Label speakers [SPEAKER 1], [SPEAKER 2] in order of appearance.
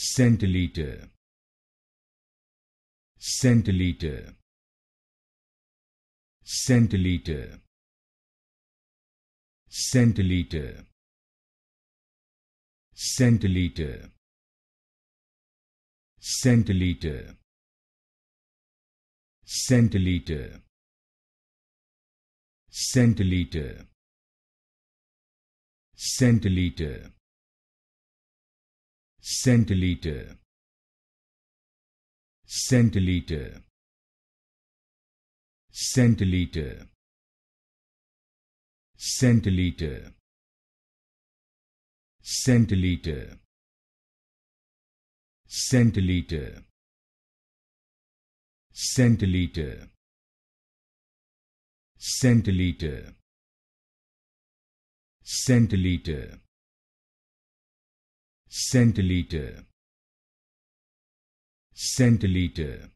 [SPEAKER 1] centiliter centiliter centiliter centiliter centiliter centiliter centiliter centiliter centiliter centiliter centiliter centiliter centiliter centiliter centiliter centiliter centiliter centiliter centiliter centiliter